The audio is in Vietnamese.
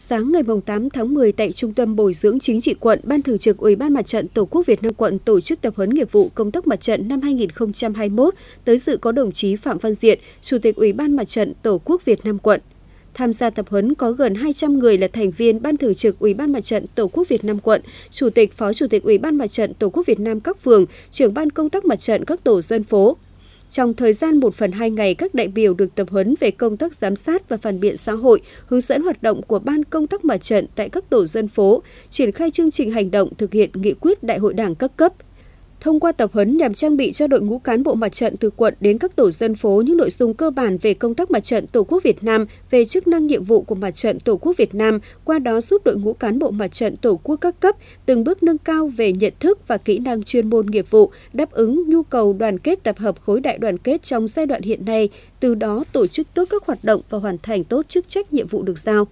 Sáng ngày 8 tháng 10 tại Trung tâm Bồi dưỡng Chính trị quận, Ban Thường trực Ủy ban Mặt trận Tổ quốc Việt Nam quận tổ chức tập huấn nghiệp vụ công tác mặt trận năm 2021, tới dự có đồng chí Phạm Văn Diện, Chủ tịch Ủy ban Mặt trận Tổ quốc Việt Nam quận. Tham gia tập huấn có gần 200 người là thành viên Ban Thường trực Ủy ban Mặt trận Tổ quốc Việt Nam quận, Chủ tịch Phó Chủ tịch Ủy ban Mặt trận Tổ quốc Việt Nam các phường, trưởng ban công tác mặt trận các tổ dân phố, trong thời gian 1 phần 2 ngày, các đại biểu được tập huấn về công tác giám sát và phản biện xã hội, hướng dẫn hoạt động của Ban công tác mặt trận tại các tổ dân phố, triển khai chương trình hành động thực hiện nghị quyết Đại hội Đảng các cấp, cấp thông qua tập huấn nhằm trang bị cho đội ngũ cán bộ mặt trận từ quận đến các tổ dân phố những nội dung cơ bản về công tác mặt trận Tổ quốc Việt Nam, về chức năng nhiệm vụ của mặt trận Tổ quốc Việt Nam, qua đó giúp đội ngũ cán bộ mặt trận Tổ quốc các cấp từng bước nâng cao về nhận thức và kỹ năng chuyên môn nghiệp vụ, đáp ứng nhu cầu đoàn kết tập hợp khối đại đoàn kết trong giai đoạn hiện nay, từ đó tổ chức tốt các hoạt động và hoàn thành tốt chức trách nhiệm vụ được giao.